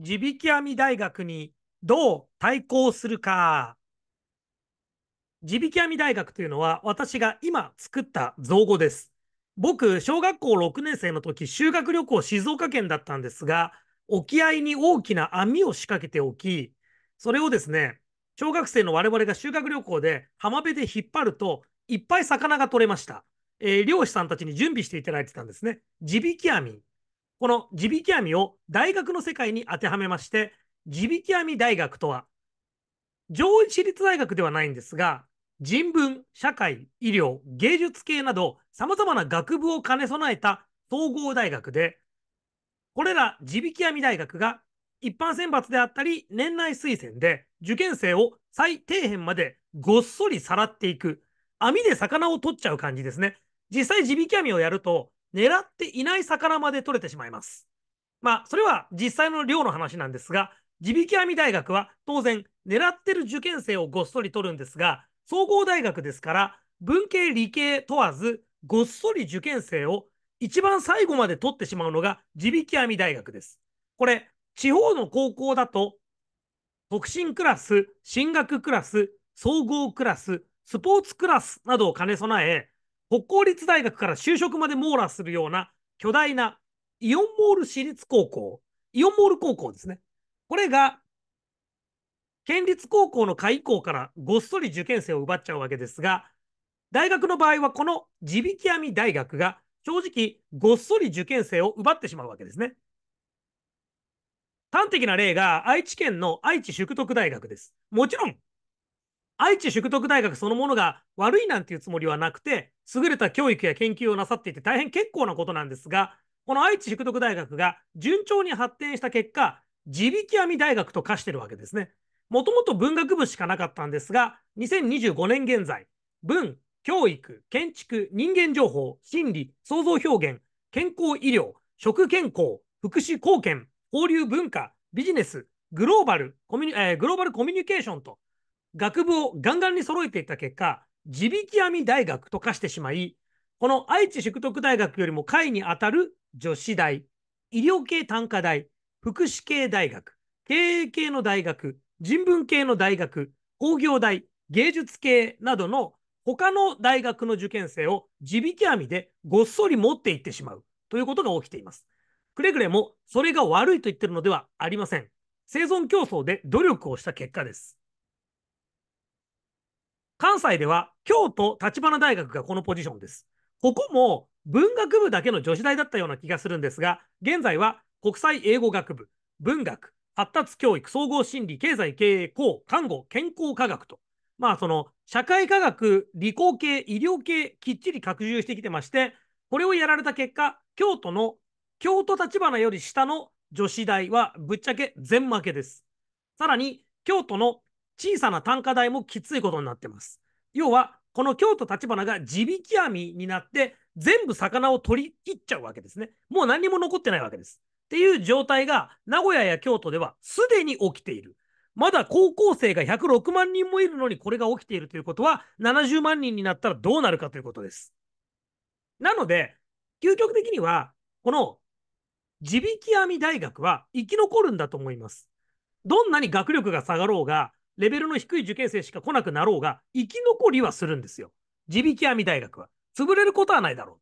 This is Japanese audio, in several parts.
地引き網大学にどう対抗するか。地引き網大学というのは私が今作った造語です。僕、小学校6年生の時、修学旅行静岡県だったんですが、沖合に大きな網を仕掛けておき、それをですね、小学生の我々が修学旅行で浜辺で引っ張ると、いっぱい魚が取れました。えー、漁師さんたちに準備していただいてたんですね。地引き網この地引き網を大学の世界に当てはめまして、地引き網大学とは、上位私立大学ではないんですが、人文、社会、医療、芸術系など、様々な学部を兼ね備えた統合大学で、これら地引き網大学が一般選抜であったり、年内推薦で受験生を最底辺までごっそりさらっていく、網で魚を取っちゃう感じですね。実際、地引き網をやると、狙っていない魚まで取れてしまいます。まあ、それは実際の量の話なんですが、地引き網大学は当然狙ってる受験生をごっそり取るんですが、総合大学ですから文系理系問わずごっそり受験生を一番最後まで取ってしまうのが地引き網大学です。これ、地方の高校だと特進クラス、進学クラス、総合クラス、スポーツクラスなどを兼ね備え、北公立大学から就職まで網羅するような巨大なイオンモール私立高校、イオンモール高校ですね。これが、県立高校の開校からごっそり受験生を奪っちゃうわけですが、大学の場合はこの地引き網大学が正直ごっそり受験生を奪ってしまうわけですね。端的な例が愛知県の愛知淑徳大学です。もちろん愛知淑徳大学そのものが悪いなんていうつもりはなくて、優れた教育や研究をなさっていて大変結構なことなんですが、この愛知淑徳大学が順調に発展した結果、地引き網大学と化してるわけですね。もともと文学部しかなかったんですが、2025年現在、文、教育、建築、人間情報、心理、創造表現、健康医療、食健康、福祉貢献、交流文化、ビジネス、グローバルコミュニ、えー、グローバルコミュニケーションと学部をガンガンに揃えていった結果、地引き網大学と化してしまい、この愛知淑徳大学よりも下位にあたる女子大、医療系単科大、福祉系大学、経営系の大学、人文系の大学、工業大、芸術系などの他の大学の受験生を地引き網でごっそり持っていってしまうということが起きています。くれぐれもそれが悪いと言ってるのではありません。生存競争で努力をした結果です。関西では京都立花大学がこのポジションです。ここも文学部だけの女子大だったような気がするんですが、現在は国際英語学部、文学、発達教育、総合心理、経済経営、公、看護、健康科学と、まあその社会科学、理工系、医療系、きっちり拡充してきてまして、これをやられた結果、京都の京都立花より下の女子大はぶっちゃけ全負けです。さらに、京都の小さな単価代もきついことになってます。要は、この京都立花が地引き網になって、全部魚を取り切っちゃうわけですね。もう何も残ってないわけです。っていう状態が、名古屋や京都ではすでに起きている。まだ高校生が106万人もいるのにこれが起きているということは、70万人になったらどうなるかということです。なので、究極的には、この地引き網大学は生き残るんだと思います。どんなに学力が下がろうが、レベルの低い受験生しか来なくなろうが、生き残りはするんですよ。地引き網大学は。潰れることはないだろう。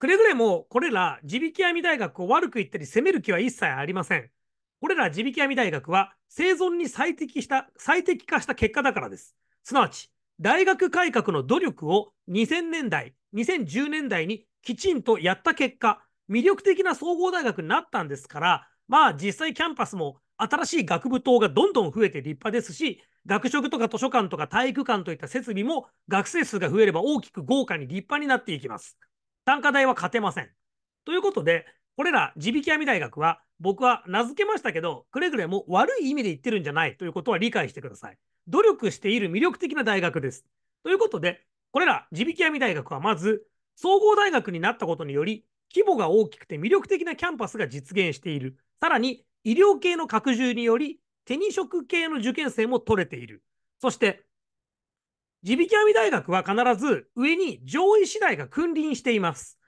くれぐれも、これら地引き網大学を悪く言ったり責める気は一切ありません。これら地引き網大学は生存に最適した、最適化した結果だからです。すなわち、大学改革の努力を2000年代、2010年代にきちんとやった結果、魅力的な総合大学になったんですから、まあ実際キャンパスも新しい学部棟がどんどん増えて立派ですし、学食とか図書館とか体育館といった設備も学生数が増えれば大きく豪華に立派になっていきます。単価代は勝てません。ということで、これら地引き網大学は僕は名付けましたけど、くれぐれも悪い意味で言ってるんじゃないということは理解してください。努力している魅力的な大学です。ということで、これら地引き網大学はまず、総合大学になったことにより、規模が大きくて魅力的なキャンパスが実現している。さらに、医療系の拡充により、手に職系の受験生も取れている。そして、地引き網大学は必ず上に上位次第が君臨しています。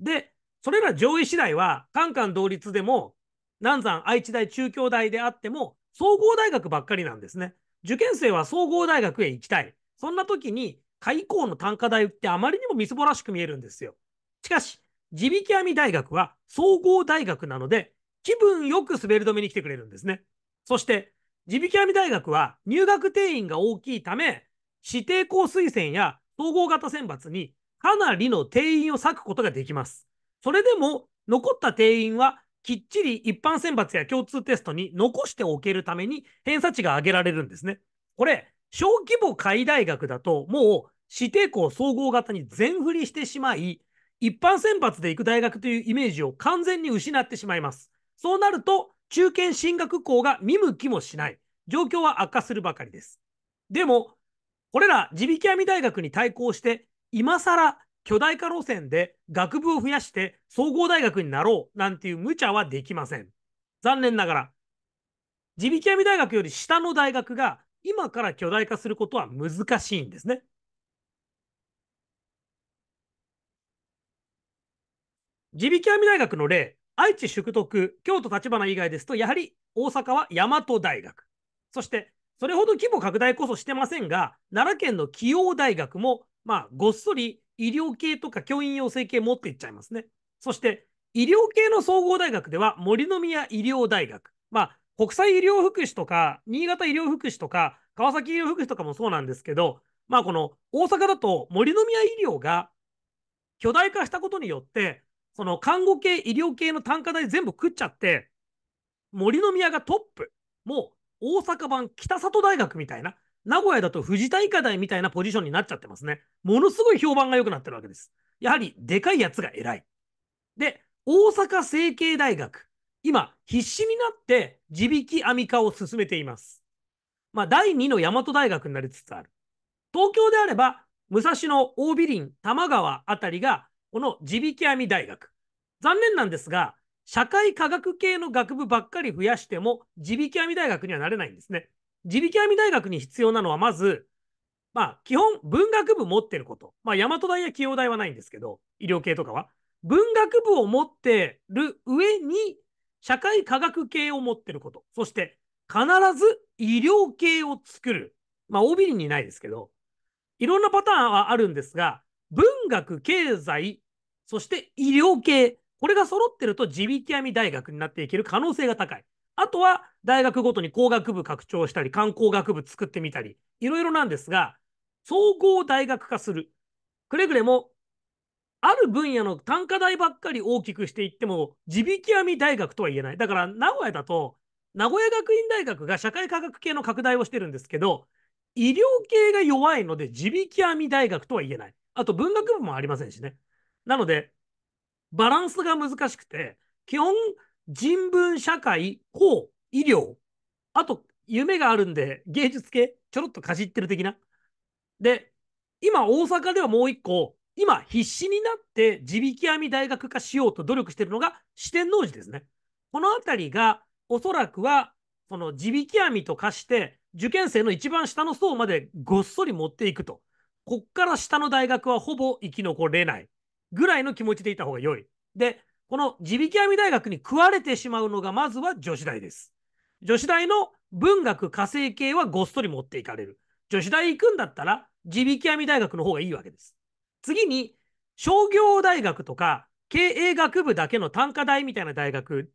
で、それら上位次第は、カンカン同率でも、南山愛知大中京大であっても、総合大学ばっかりなんですね。受験生は総合大学へ行きたい。そんな時に、開校の単価大ってあまりにもみすぼらしく見えるんですよ。しかし、地引き網大学は総合大学なので、気分よく滑り止めに来てくれるんですね。そして、地引き網大学は入学定員が大きいため、指定校推薦や統合型選抜にかなりの定員を割くことができます。それでも、残った定員はきっちり一般選抜や共通テストに残しておけるために偏差値が上げられるんですね。これ、小規模海大学だともう指定校総合型に全振りしてしまい、一般選抜で行く大学というイメージを完全に失ってしまいます。そうなると、中堅進学校が見向きもしない。状況は悪化するばかりです。でも、これら地引き網大学に対抗して、今更巨大化路線で学部を増やして総合大学になろうなんていう無茶はできません。残念ながら、地引き網大学より下の大学が今から巨大化することは難しいんですね。地引き網大学の例、愛知宿徳、京都立花以外ですと、やはり大阪は大和大学。そして、それほど規模拡大こそしてませんが、奈良県の紀陽大学も、まあ、ごっそり医療系とか教員養成系持っていっちゃいますね。そして、医療系の総合大学では、森の宮医療大学。まあ、国際医療福祉とか、新潟医療福祉とか、川崎医療福祉とかもそうなんですけど、まあ、この大阪だと森の宮医療が巨大化したことによって、その看護系、医療系の単価代全部食っちゃって、森の宮がトップ。もう大阪版北里大学みたいな、名古屋だと藤田医科大みたいなポジションになっちゃってますね。ものすごい評判が良くなってるわけです。やはりでかいやつが偉い。で、大阪成蹊大学。今、必死になって地引き網化を進めています。まあ、第2の大和大学になりつつある。東京であれば、武蔵野、大美林、多摩川あたりがこの地引き網大学。残念なんですが、社会科学系の学部ばっかり増やしても、地引き網大学にはなれないんですね。地引き網大学に必要なのは、まず、まあ、基本、文学部持ってること。まあ、大和大や慶応大はないんですけど、医療系とかは。文学部を持ってる上に、社会科学系を持ってること。そして、必ず医療系を作る。まあ、大にないですけど、いろんなパターンはあるんですが、文学、経済、そして医療系、これが揃ってると地引き網大学になっていける可能性が高い。あとは大学ごとに工学部拡張したり、観光学部作ってみたり、いろいろなんですが、総合大学化する。くれぐれも、ある分野の単価代ばっかり大きくしていっても、地引き網大学とは言えない。だから名古屋だと、名古屋学院大学が社会科学系の拡大をしてるんですけど、医療系が弱いので、地引き網大学とは言えない。あと文学部もありませんしね。なので、バランスが難しくて、基本、人文、社会、法、医療、あと、夢があるんで、芸術系、ちょろっとかじってる的な。で、今、大阪ではもう一個、今、必死になって地引き網大学化しようと努力してるのが四天王寺ですね。この辺りが、おそらくは、その地引き網と化して、受験生の一番下の層までごっそり持っていくと。こっから下の大学はほぼ生き残れないぐらいの気持ちでいた方が良い。で、この地引き網大学に食われてしまうのがまずは女子大です。女子大の文学家政系はごっそり持っていかれる。女子大行くんだったら地引き網大学の方がいいわけです。次に商業大学とか経営学部だけの単科大みたいな大学、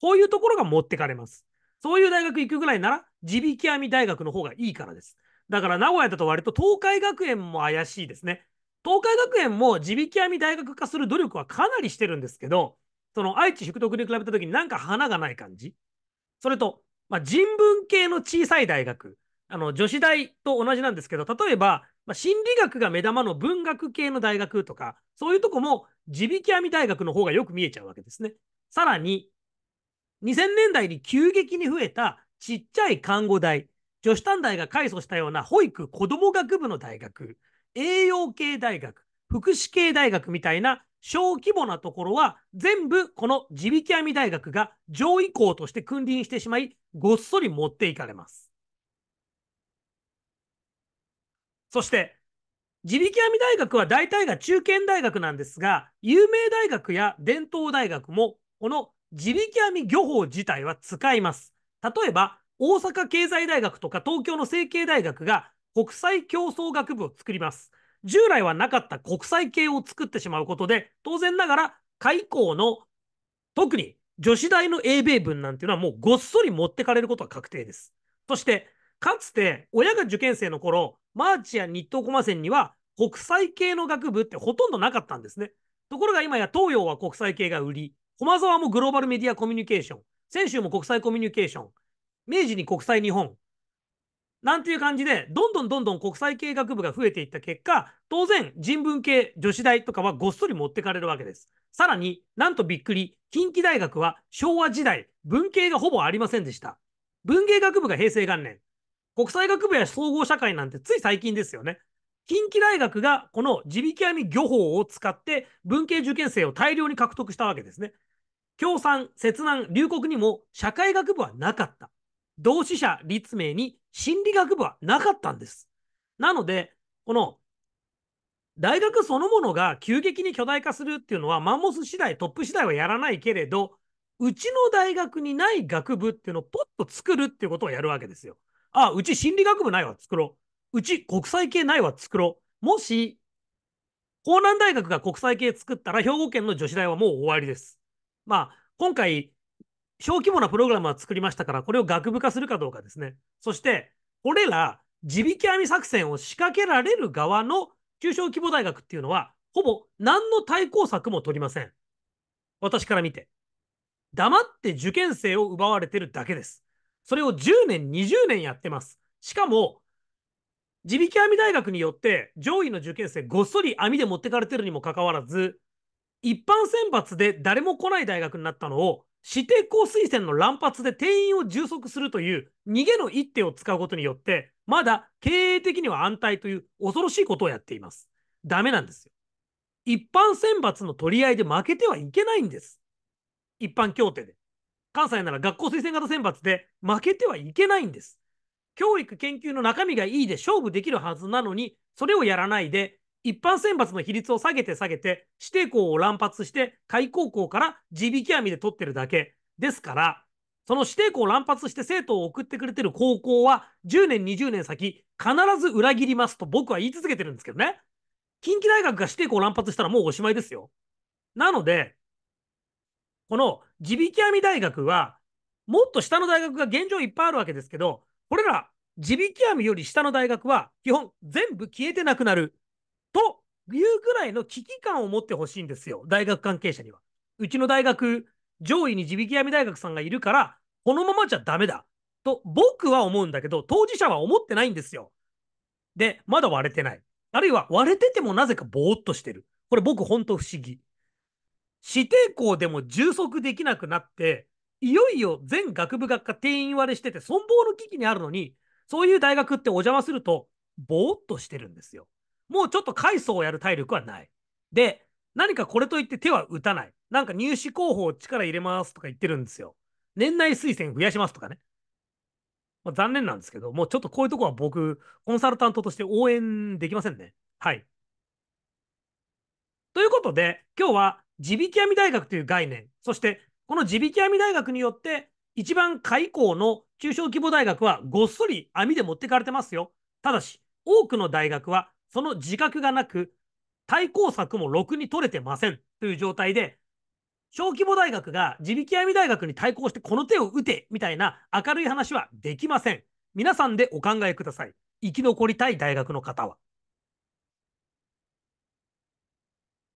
こういうところが持ってかれます。そういう大学行くぐらいなら地引き網大学の方がいいからです。だから名古屋だと割と東海学園も怪しいですね。東海学園も地引き網大学化する努力はかなりしてるんですけど、その愛知宿徳に比べた時になんか花がない感じ。それと、まあ、人文系の小さい大学、あの女子大と同じなんですけど、例えば、まあ、心理学が目玉の文学系の大学とか、そういうとこも地引き網大学の方がよく見えちゃうわけですね。さらに、2000年代に急激に増えたちっちゃい看護大、女子短大が開祖したような保育子ども学部の大学、栄養系大学、福祉系大学みたいな小規模なところは全部この地引き網大学が上位校として君臨してしまい、ごっそり持っていかれます。そして、地引き網大学は大体が中堅大学なんですが、有名大学や伝統大学もこの地引き網漁法自体は使います。例えば、大阪経済大学とか東京の成蹊大学が国際競争学部を作ります。従来はなかった国際系を作ってしまうことで、当然ながら、開校の、特に女子大の英米文なんていうのはもうごっそり持ってかれることは確定です。そして、かつて親が受験生の頃、マーチや日東駒ンには国際系の学部ってほとんどなかったんですね。ところが今や東洋は国際系が売り、駒沢もグローバルメディアコミュニケーション、専州も国際コミュニケーション、明治に国際日本なんていう感じで、どんどんどんどん国際系学部が増えていった結果、当然人文系女子大とかはごっそり持ってかれるわけです。さらになんとびっくり、近畿大学は昭和時代、文系がほぼありませんでした。文芸学部が平成元年、国際学部や総合社会なんてつい最近ですよね。近畿大学がこの地引き網漁法を使って文系受験生を大量に獲得したわけですね。共産、切南、龍谷にも社会学部はなかった。同志社立命に心理学部はなかったんです。なので、この大学そのものが急激に巨大化するっていうのは、マンモス次第、トップ次第はやらないけれど、うちの大学にない学部っていうのをポッと作るっていうことをやるわけですよ。あ、うち心理学部ないわ、作ろう。うち国際系ないわ、作ろう。もし、江南大学が国際系作ったら、兵庫県の女子大はもう終わりです。まあ、今回、小規模なプログラムは作りましたから、これを学部化するかどうかですね。そして、これら、地引き網作戦を仕掛けられる側の中小規模大学っていうのは、ほぼ何の対抗策も取りません。私から見て。黙って受験生を奪われてるだけです。それを10年、20年やってます。しかも、地引き網大学によって上位の受験生ごっそり網で持ってかれてるにもかかわらず、一般選抜で誰も来ない大学になったのを指定校推薦の乱発で定員を充足するという逃げの一手を使うことによって、まだ経営的には安泰という恐ろしいことをやっています。ダメなんですよ。一般選抜の取り合いで負けてはいけないんです。一般協定で。関西なら学校推薦型選抜で負けてはいけないんです。教育研究の中身がいいで勝負できるはずなのに、それをやらないで、一般選抜の比率を下げて下げて、指定校を乱発して、開高校から地引き網で取ってるだけですから、その指定校を乱発して生徒を送ってくれてる高校は、10年、20年先、必ず裏切りますと僕は言い続けてるんですけどね。近畿大学が指定校を乱発したらもうおしまいですよ。なので、この地引き網大学は、もっと下の大学が現状いっぱいあるわけですけど、これら地引き網より下の大学は基本全部消えてなくなる。というぐらいの危機感を持ってほしいんですよ、大学関係者には。うちの大学、上位に地引き網大学さんがいるから、このままじゃダメだと僕は思うんだけど、当事者は思ってないんですよ。で、まだ割れてない。あるいは割れててもなぜかぼーっとしてる。これ僕ほんと不思議。指定校でも充足できなくなって、いよいよ全学部学科定員割れしてて、存亡の危機にあるのに、そういう大学ってお邪魔すると、ぼーっとしてるんですよ。もうちょっと階層をやる体力はない。で、何かこれといって手は打たない。なんか入試候補を力入れますとか言ってるんですよ。年内推薦増やしますとかね。まあ、残念なんですけど、もうちょっとこういうとこは僕、コンサルタントとして応援できませんね。はい。ということで、今日は地引き網大学という概念、そしてこの地引き網大学によって、一番下以の中小規模大学はごっそり網で持ってかれてますよ。ただし、多くの大学はその自覚がなく、対抗策もろくに取れてませんという状態で、小規模大学が地引き網大学に対抗してこの手を打てみたいな明るい話はできません。皆さんでお考えください。生き残りたい大学の方は。